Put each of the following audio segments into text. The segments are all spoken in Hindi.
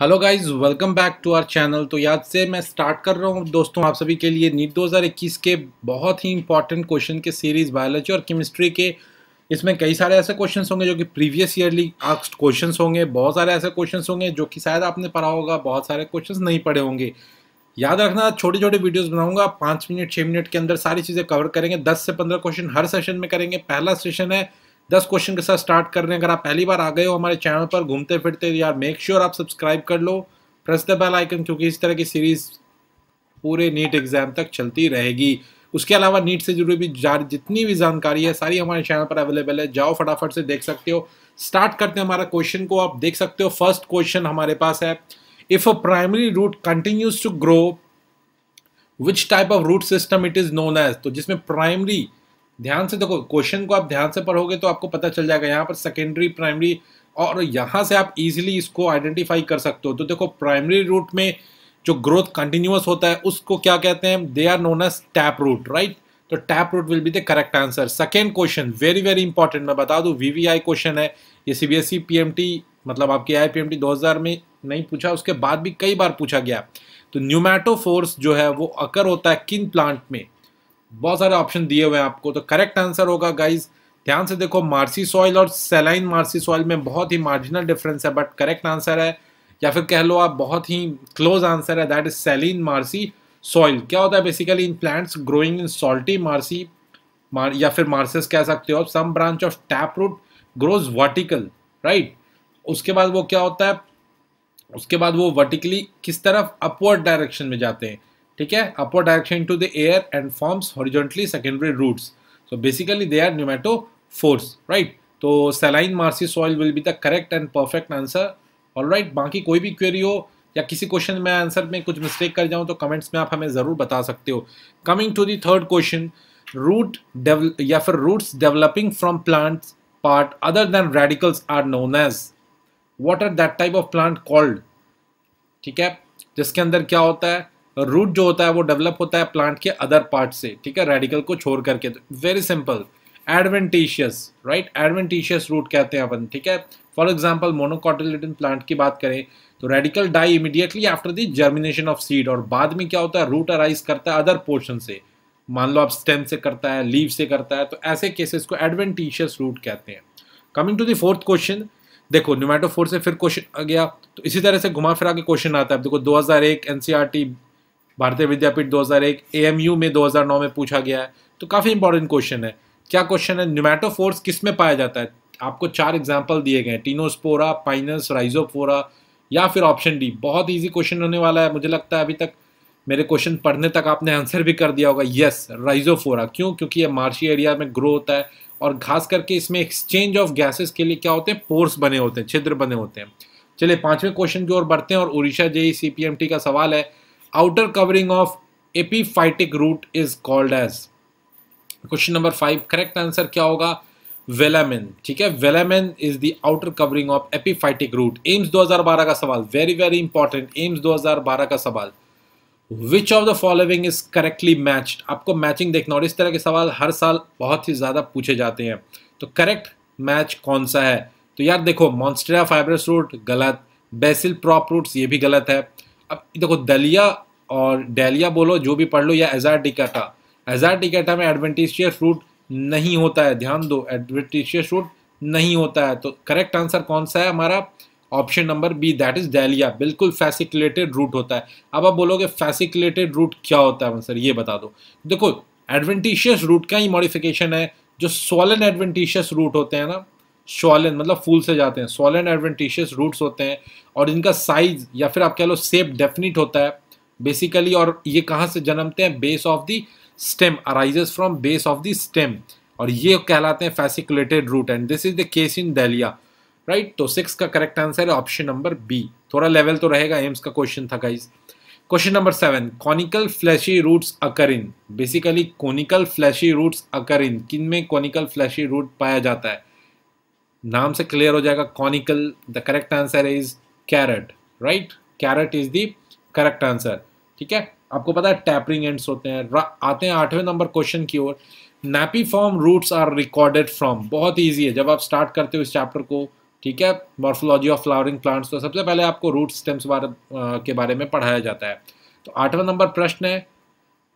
hello guys welcome back to our channel तो याद से मैं स्टार्ट कर रहा हूँ दोस्तों आप सभी के लिए नीट 2021 के बहुत ही इंपॉर्टेंट क्वेश्चन के सीरीज बायोलॉजी और केमिस्ट्री के इसमें कई सारे ऐसे क्वेश्चन होंगे जो कि प्रीवियस ईयरली आस्ट क्वेश्चन होंगे बहुत सारे ऐसे क्वेश्चन होंगे जो कि शायद आपने पढ़ा होगा बहुत सारे क्वेश्चन नहीं पढ़े होंगे याद रखना छोटे छोटे वीडियोज बनाऊंगा पाँच मिनट छः मिनट के अंदर सारी चीज़ें कवर करेंगे दस से पंद्रह क्वेश्चन हर सेशन में करेंगे पहला सेशन है दस क्वेश्चन के साथ स्टार्ट कर रहे हैं अगर आप पहली बार आ गए हो हमारे चैनल पर घूमते फिरते यार मेक श्योर sure आप सब्सक्राइब कर लो प्रेस द बेल आइकन क्योंकि इस तरह की सीरीज पूरे नीट एग्जाम तक चलती रहेगी उसके अलावा नीट से जुड़ी भी जितनी भी जानकारी है सारी हमारे चैनल पर अवेलेबल है जाओ फटाफट से देख सकते हो स्टार्ट करते हैं हमारा क्वेश्चन को आप देख सकते हो फर्स्ट क्वेश्चन हमारे पास है if a primary root continues to grow which type of root system it is known as तो जिसमें प्राइमरी ध्यान से देखो क्वेश्चन को आप ध्यान से पढ़ोगे तो आपको पता चल जाएगा यहाँ पर सेकेंडरी प्राइमरी और यहाँ से आप इजीली इसको आइडेंटिफाई कर सकते हो तो देखो प्राइमरी रूट में जो ग्रोथ कंटिन्यूस होता है उसको क्या कहते हैं they are known as tap root right तो tap root will be the correct answer second question very very important मैं बता दूँ वी क्वेश्चन है ये सी बी e, मतलब आपके आई पी 2000 में नहीं पूछा उसके बाद भी कई बार पूछा गया तो न्यूमैटो फोर्स जो है वो अकर होता है किन प्लांट में बहुत सारे ऑप्शन दिए हुए हैं आपको तो करेक्ट आंसर होगा गाइज ध्यान से देखो मार्सी सॉइल और सेलाइन मार्सी सॉइल में बहुत ही मार्जिनल डिफरेंस है बट करेक्ट आंसर है या फिर कह लो आप बहुत ही क्लोज आंसर है that is saline marshy soil क्या होता है basically in plants growing in salty marshy marsh या फिर मार्सेस कह सकते हो some branch of tap root grows vertical right उसके बाद वो क्या होता है उसके बाद वो वर्टिकली किस तरफ अपवर्ड डायरेक्शन में जाते हैं ठीक है upper direction to the air and forms horizontally secondary roots so basically they are pneumatophores right तो saline marshy soil will be the correct and perfect answer all right बाकी कोई भी क्वेरी हो या किसी क्वेश्चन में आंसर में कुछ मिस्टेक कर जाऊँ तो कमेंट्स में आप हमें ज़रूर बता सकते हो coming to the third question root या फिर roots developing from plants part other than radicals are known as what are that type of plant called ठीक है जिसके अंदर क्या होता है रूट जो होता है वो डेवलप होता है प्लांट के अदर पार्ट से ठीक है रेडिकल को छोड़ करके very simple adventitious right adventitious root कहते हैं अपन ठीक है फॉर एग्जाम्पल मोनोकॉटिलिटन प्लांट की बात करें तो radical die immediately after the germination of seed और बाद में क्या होता है रूट अराइज करता है अदर पोर्शन से मान लो आप स्टेम से करता है लीव से करता है तो ऐसे केसेस को एडवेंटिशियस रूट कहते हैं coming to the fourth question देखो न्यूमेटो फोर से फिर क्वेश्चन आ गया तो इसी तरह से घुमा फिरा के क्वेश्चन आता है देखो 2001 एनसीआरटी भारतीय विद्यापीठ 2001 एएमयू में 2009 में पूछा गया है तो काफ़ी इंपॉर्टेंट क्वेश्चन है क्या क्वेश्चन है फोर्स किस में पाया जाता है आपको चार एग्जाम्पल दिए गए टीनोस्पोरा पाइनस राइजोफोरा या फिर ऑप्शन डी बहुत ईजी क्वेश्चन होने वाला है मुझे लगता है अभी तक मेरे क्वेश्चन पढ़ने तक आपने आंसर भी कर दिया होगा यस राइजोफोरा क्यों क्योंकि ये मार्शी एरिया में ग्रो होता है और खास करके इसमें एक्सचेंज ऑफ गैसेस के लिए क्या होते हैं पोर्स बने होते हैं छिद्र बने होते हैं चलिए पांचवें क्वेश्चन की ओर बढ़ते हैं और उड़ीसा जेई सी का सवाल है outer covering of epiphytic root is called as question number five correct answer क्या होगा वेलामिन ठीक है velamen is the outer covering of epiphytic root AIIMS 2012 का सवाल वेरी वेरी इंपॉर्टेंट एम्स 2012 का सवाल which of the following is correctly matched आपको मैचिंग देखना और इस तरह के सवाल हर साल बहुत ही ज़्यादा पूछे जाते हैं तो करेक्ट मैच कौन सा है तो यार देखो मॉन्स्ट्रिया फाइब्रस रूट गलत बेसिल प्रॉप रूट्स ये भी गलत है अब देखो दलिया और डेलिया बोलो जो भी पढ़ लो या एजार डिकाटा एजार डिकाटा में एडवेंटिशियस फ्रूट नहीं होता है ध्यान दो एडवेंटिशियस फ्रूट नहीं होता है तो करेक्ट आंसर कौन सा है हमारा option number B that is dahlia बिल्कुल फैसिकुलेटेड रूट होता है अब आप बोलोगे फैसिकुलेटेड रूट क्या होता है आंसर ये बता दो देखो एडवेंटिशियस रूट का ही मॉडिफिकेशन है जो सोलन एडवेंटिशियस रूट होते हैं ना शॉलन मतलब फूल से जाते हैं सोलन एडवेंटिशियस रूट्स होते हैं और इनका साइज या फिर आप कह लो सेप डेफिनेट होता है बेसिकली और ये कहाँ से जन्मते हैं base of the stem arises from base of the stem और ये कहलाते हैं fasciculated root and this is the case in dahlia right तो सिक्स का करेक्ट आंसर है ऑप्शन नंबर बी थोड़ा लेवल तो रहेगा एम्स का क्वेश्चन था guys question number seven conical fleshy roots occur in basically conical fleshy roots occur in किन में कॉनिकल फ्लैशी रूट पाया जाता है नाम से क्लियर हो जाएगा conical the correct answer is carrot right carrot is the correct answer ठीक है आपको पता है टैपरिंग एंड्स होते हैं आते हैं आठवें नंबर क्वेश्चन की ओर napiform roots are recorded from बहुत ईजी है जब आप स्टार्ट करते हो इस चैप्टर को ठीक है मॉर्फोलॉजी ऑफ फ्लावरिंग प्लांट्स तो सबसे पहले आपको रूट स्टेम्स बारे के बारे में पढ़ाया जाता है तो आठवां नंबर प्रश्न है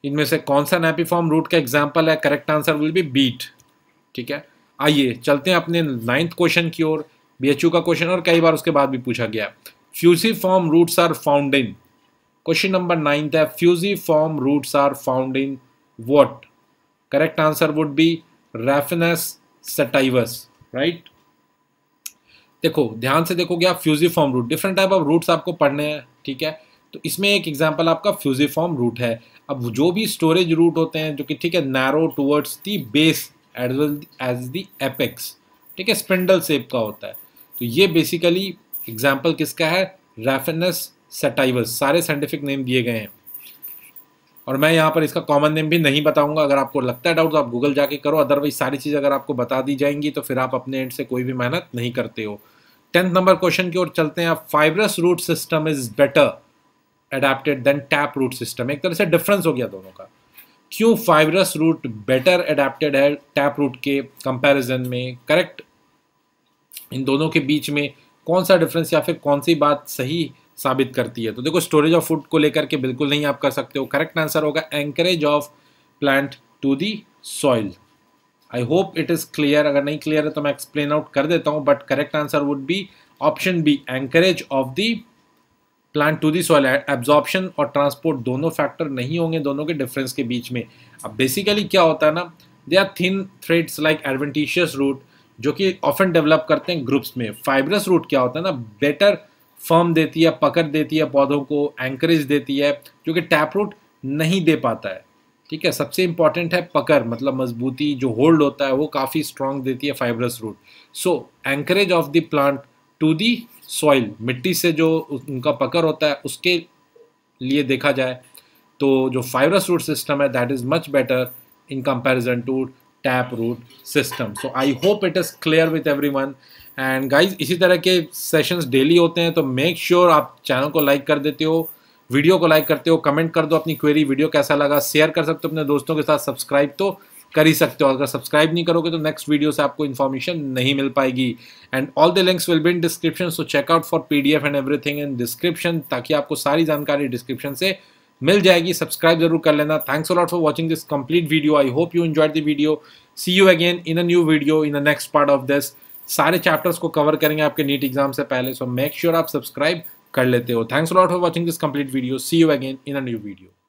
इनमें से कौन सा नैपी फॉर्म रूट का एग्जाम्पल है correct answer will be beet ठीक है आइए चलते हैं अपने नाइन्थ क्वेश्चन की ओर बी का क्वेश्चन और कई बार उसके बाद भी पूछा गया fusiform roots are found in question number ninth है fusiform roots are found in what correct answer would be raphanus sativus right देखो ध्यान से देखोगे आप fusiform root different type of roots आपको पढ़ने हैं ठीक है तो इसमें एक एग्जाम्पल आपका फ्यूजी फॉर्म रूट है अब जो भी स्टोरेज रूट होते हैं जो कि ठीक है narrow towards the base as well as the apex ठीक है स्पिंडल सेप का होता है तो ये बेसिकली एग्जाम्पल किसका है रेफेनस सेटाइवस सारे साइंटिफिक नेम दिए गए हैं और मैं यहाँ पर इसका कॉमन नेम भी नहीं बताऊंगा अगर आपको लगता है डाउट तो आप गूगल जाके करो अदरवाइज सारी चीज़ अगर आपको बता दी जाएंगी तो फिर आप अपने एंड से कोई भी मेहनत नहीं करते हो टेंथ नंबर क्वेश्चन की ओर चलते हैं आप fibrous root system is better adapted than tap root system एक तरह से डिफरेंस हो गया दोनों का क्यों फाइबरस रूट बेटर एडेप्टेड है टैप रूट के कंपैरिजन में करेक्ट इन दोनों के बीच में कौन सा डिफरेंस या फिर कौन सी बात सही साबित करती है तो देखो स्टोरेज ऑफ फूड को लेकर के बिल्कुल नहीं आप कर सकते हो करेक्ट आंसर होगा anchorage of plant to the soil I hope it is clear अगर नहीं क्लियर है तो मैं एक्सप्लेन आउट कर देता हूँ but correct answer would be option B anchorage of the plant to the soil absorption और ट्रांसपोर्ट दोनों फैक्टर नहीं होंगे दोनों के डिफरेंस के बीच में अब बेसिकली क्या होता है ना they are thin threads like adventitious root जो कि ऑफन डेवलप करते हैं ग्रुप्स में फाइब्रस रूट क्या होता है ना बेटर फॉर्म देती है पकड़ देती है पौधों को एंकरेज देती है जो कि टैप रूट नहीं दे पाता है ठीक है सबसे इंपॉर्टेंट है पकड़ मतलब मजबूती जो होल्ड होता है वो काफ़ी स्ट्रॉन्ग देती है fibrous root so anchorage of the plant to the soil मिट्टी से जो उनका पकड़ होता है उसके लिए देखा जाए तो जो फाइबरस रूट सिस्टम है that is much better in comparison to tap root system so I hope it is clear with every one and guys इसी तरह के सेशंस डेली होते हैं तो मेक श्योर sure आप चैनल को लाइक कर देते हो वीडियो को लाइक करते हो कमेंट कर दो अपनी क्वेरी वीडियो कैसा लगा शेयर कर सकते हो अपने दोस्तों के साथ सब्सक्राइब तो कर ही सकते हो अगर सब्सक्राइब नहीं करोगे तो नेक्स्ट वीडियो से आपको इन्फॉर्मेशन नहीं मिल पाएगी and all the links will be in description so check out for P D F and everything in description ताकि आपको सारी जानकारी डिस्क्रिप्शन से मिल जाएगी सब्सक्राइब जरूर कर लेना thanks a lot for watching this complete video I hope you enjoyed the video see you again in a new video in the next part of this सारे चैप्टर्स को कवर करेंगे आपके नीट एग्जाम से पहले सो मेक श्योर आप सब्सक्राइब कर लेते हो thanks a lot for watching this complete video see you again in a new video